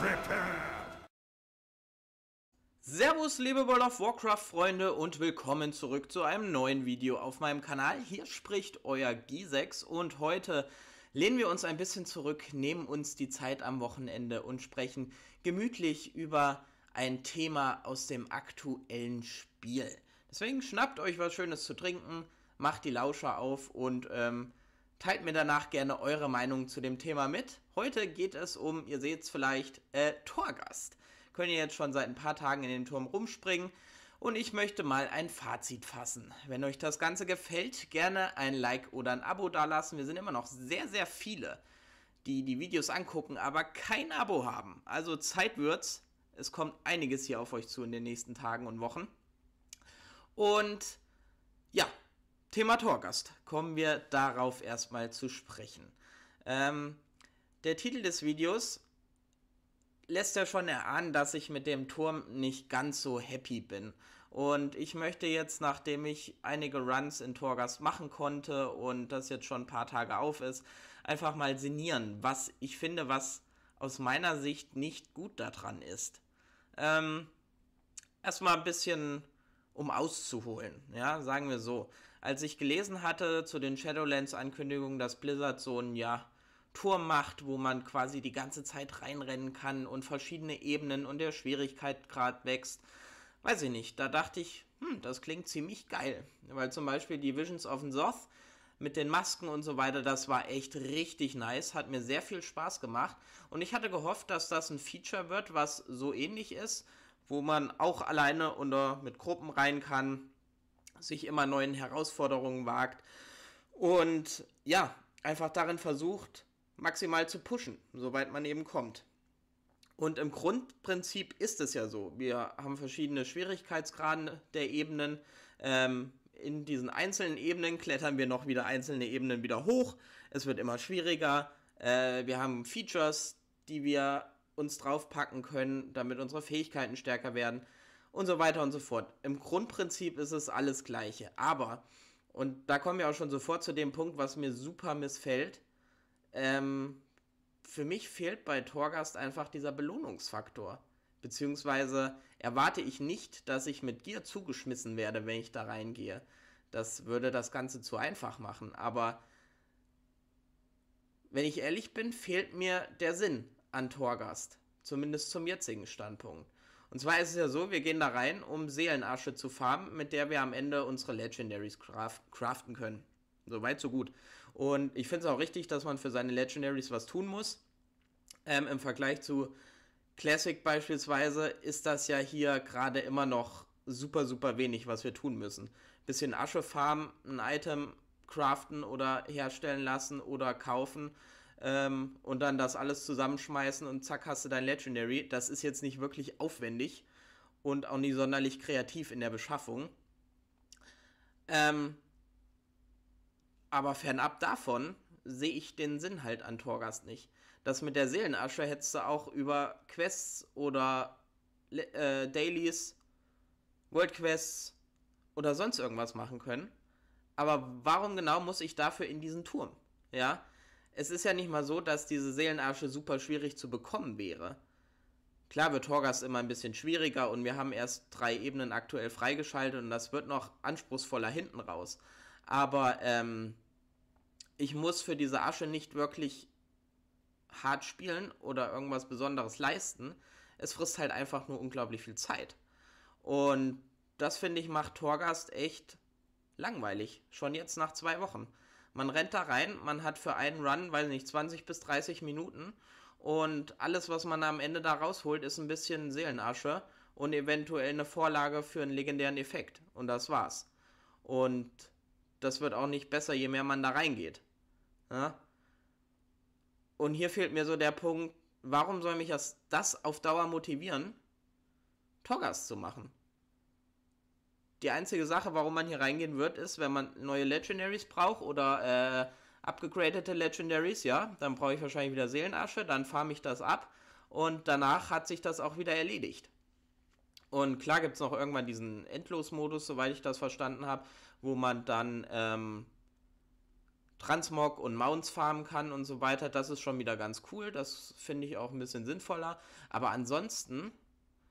prepared. Servus, liebe World of Warcraft-Freunde und willkommen zurück zu einem neuen Video auf meinem Kanal. Hier spricht euer G6 und heute lehnen wir uns ein bisschen zurück, nehmen uns die Zeit am Wochenende und sprechen gemütlich über ein Thema aus dem aktuellen Spiel. Deswegen schnappt euch was Schönes zu trinken, macht die Lauscher auf und ähm, Teilt mir danach gerne eure Meinung zu dem Thema mit. Heute geht es um, ihr seht es vielleicht, äh, Torgast. Könnt ihr jetzt schon seit ein paar Tagen in den Turm rumspringen. Und ich möchte mal ein Fazit fassen. Wenn euch das Ganze gefällt, gerne ein Like oder ein Abo dalassen. Wir sind immer noch sehr, sehr viele, die die Videos angucken, aber kein Abo haben. Also Zeit wird's. Es kommt einiges hier auf euch zu in den nächsten Tagen und Wochen. Und ja, Thema Torgast. Kommen wir darauf erstmal zu sprechen. Ähm, der Titel des Videos lässt ja schon erahnen, dass ich mit dem Turm nicht ganz so happy bin. Und ich möchte jetzt, nachdem ich einige Runs in Torgast machen konnte und das jetzt schon ein paar Tage auf ist, einfach mal sinnieren, was ich finde, was aus meiner Sicht nicht gut daran ist. Ähm, erstmal ein bisschen um auszuholen, ja, sagen wir so als ich gelesen hatte zu den Shadowlands-Ankündigungen, dass Blizzard so ein, ja, Turm macht, wo man quasi die ganze Zeit reinrennen kann und verschiedene Ebenen und der Schwierigkeitsgrad wächst. Weiß ich nicht, da dachte ich, hm, das klingt ziemlich geil. Weil zum Beispiel die Visions of the Zoth mit den Masken und so weiter, das war echt richtig nice, hat mir sehr viel Spaß gemacht. Und ich hatte gehofft, dass das ein Feature wird, was so ähnlich ist, wo man auch alleine oder mit Gruppen rein kann sich immer neuen Herausforderungen wagt und ja, einfach darin versucht, maximal zu pushen, soweit man eben kommt. Und im Grundprinzip ist es ja so. Wir haben verschiedene Schwierigkeitsgraden der Ebenen. Ähm, in diesen einzelnen Ebenen klettern wir noch wieder einzelne Ebenen wieder hoch. Es wird immer schwieriger. Äh, wir haben Features, die wir uns draufpacken können, damit unsere Fähigkeiten stärker werden und so weiter und so fort. Im Grundprinzip ist es alles gleiche. Aber, und da kommen wir auch schon sofort zu dem Punkt, was mir super missfällt, ähm, für mich fehlt bei Torgast einfach dieser Belohnungsfaktor. Beziehungsweise erwarte ich nicht, dass ich mit Gier zugeschmissen werde, wenn ich da reingehe. Das würde das Ganze zu einfach machen. Aber wenn ich ehrlich bin, fehlt mir der Sinn an Torgast. Zumindest zum jetzigen Standpunkt. Und zwar ist es ja so, wir gehen da rein, um Seelenasche zu farmen, mit der wir am Ende unsere Legendaries craften können. So weit, so gut. Und ich finde es auch richtig, dass man für seine Legendaries was tun muss. Ähm, Im Vergleich zu Classic beispielsweise ist das ja hier gerade immer noch super, super wenig, was wir tun müssen. Bisschen Asche farmen, ein Item craften oder herstellen lassen oder kaufen ähm, und dann das alles zusammenschmeißen und zack hast du dein Legendary. Das ist jetzt nicht wirklich aufwendig und auch nicht sonderlich kreativ in der Beschaffung. Ähm, aber fernab davon sehe ich den Sinn halt an Torgast nicht. Das mit der Seelenasche hättest du auch über Quests oder äh, Dailies, World Quests oder sonst irgendwas machen können. Aber warum genau muss ich dafür in diesen Turm? Ja, es ist ja nicht mal so, dass diese Seelenasche super schwierig zu bekommen wäre. Klar wird Horgas immer ein bisschen schwieriger und wir haben erst drei Ebenen aktuell freigeschaltet und das wird noch anspruchsvoller hinten raus. Aber ähm, ich muss für diese Asche nicht wirklich hart spielen oder irgendwas Besonderes leisten. Es frisst halt einfach nur unglaublich viel Zeit. Und das finde ich macht Torgast echt langweilig. Schon jetzt nach zwei Wochen. Man rennt da rein, man hat für einen Run, weiß nicht, 20 bis 30 Minuten und alles, was man am Ende da rausholt, ist ein bisschen Seelenasche und eventuell eine Vorlage für einen legendären Effekt. Und das war's. Und das wird auch nicht besser, je mehr man da reingeht. Ja? Und hier fehlt mir so der Punkt, warum soll mich das, das auf Dauer motivieren, Toggers zu machen? Die einzige Sache, warum man hier reingehen wird, ist, wenn man neue Legendaries braucht oder äh, abgegradete Legendaries, ja, dann brauche ich wahrscheinlich wieder Seelenasche, dann farm ich das ab und danach hat sich das auch wieder erledigt. Und klar gibt es noch irgendwann diesen Endlosmodus, soweit ich das verstanden habe, wo man dann ähm, Transmog und Mounts farmen kann und so weiter. Das ist schon wieder ganz cool. Das finde ich auch ein bisschen sinnvoller. Aber ansonsten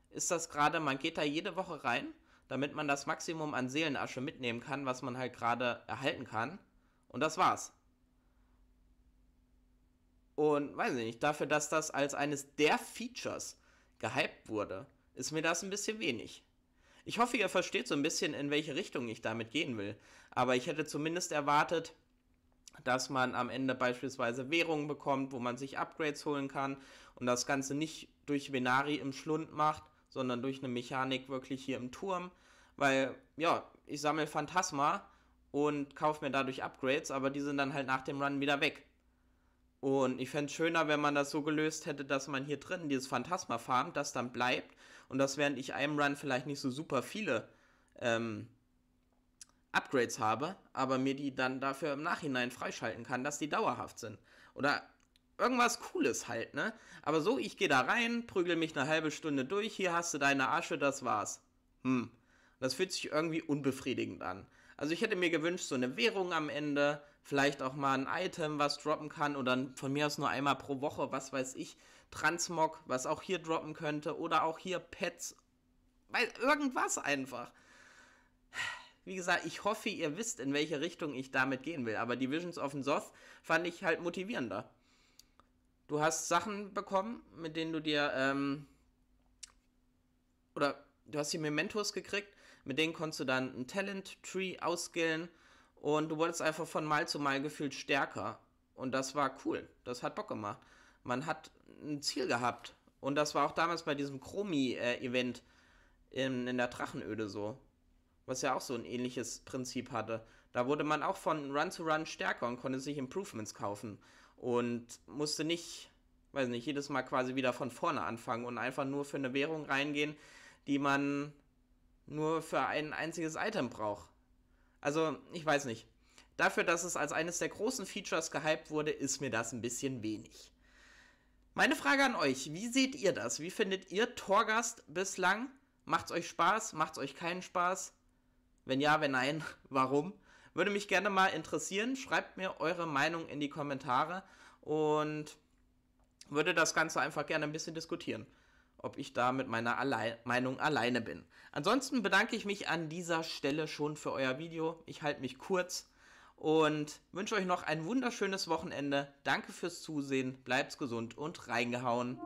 ist das gerade, man geht da jede Woche rein damit man das Maximum an Seelenasche mitnehmen kann, was man halt gerade erhalten kann. Und das war's. Und weiß ich nicht, dafür, dass das als eines der Features gehypt wurde, ist mir das ein bisschen wenig. Ich hoffe, ihr versteht so ein bisschen, in welche Richtung ich damit gehen will. Aber ich hätte zumindest erwartet, dass man am Ende beispielsweise Währungen bekommt, wo man sich Upgrades holen kann und das Ganze nicht durch Venari im Schlund macht, sondern durch eine Mechanik wirklich hier im Turm. Weil, ja, ich sammle Phantasma und kaufe mir dadurch Upgrades, aber die sind dann halt nach dem Run wieder weg. Und ich fände es schöner, wenn man das so gelöst hätte, dass man hier drin dieses Phantasma farmt, das dann bleibt und das während ich einem Run vielleicht nicht so super viele ähm, Upgrades habe, aber mir die dann dafür im Nachhinein freischalten kann, dass die dauerhaft sind. Oder irgendwas Cooles halt, ne? Aber so, ich gehe da rein, prügel mich eine halbe Stunde durch, hier hast du deine Asche, das war's. Hm. Das fühlt sich irgendwie unbefriedigend an. Also ich hätte mir gewünscht, so eine Währung am Ende, vielleicht auch mal ein Item, was droppen kann oder von mir aus nur einmal pro Woche, was weiß ich, Transmog, was auch hier droppen könnte oder auch hier Pets, weil irgendwas einfach. Wie gesagt, ich hoffe, ihr wisst, in welche Richtung ich damit gehen will, aber Divisions of the Zoth fand ich halt motivierender. Du hast Sachen bekommen, mit denen du dir, ähm, oder du hast die Mementos gekriegt, mit denen konntest du dann ein Talent-Tree ausskillen und du wurdest einfach von Mal zu Mal gefühlt stärker. Und das war cool. Das hat Bock gemacht. Man hat ein Ziel gehabt. Und das war auch damals bei diesem Chromi-Event in, in der Drachenöde so. Was ja auch so ein ähnliches Prinzip hatte. Da wurde man auch von Run zu Run stärker und konnte sich Improvements kaufen und musste nicht, weiß nicht, jedes Mal quasi wieder von vorne anfangen und einfach nur für eine Währung reingehen, die man nur für ein einziges Item braucht. Also, ich weiß nicht. Dafür, dass es als eines der großen Features gehypt wurde, ist mir das ein bisschen wenig. Meine Frage an euch, wie seht ihr das? Wie findet ihr Torgast bislang? Macht's euch Spaß? Macht's euch keinen Spaß? Wenn ja, wenn nein, warum? Würde mich gerne mal interessieren. Schreibt mir eure Meinung in die Kommentare und würde das Ganze einfach gerne ein bisschen diskutieren, ob ich da mit meiner Allein Meinung alleine bin. Ansonsten bedanke ich mich an dieser Stelle schon für euer Video. Ich halte mich kurz und wünsche euch noch ein wunderschönes Wochenende. Danke fürs Zusehen, Bleibt gesund und reingehauen.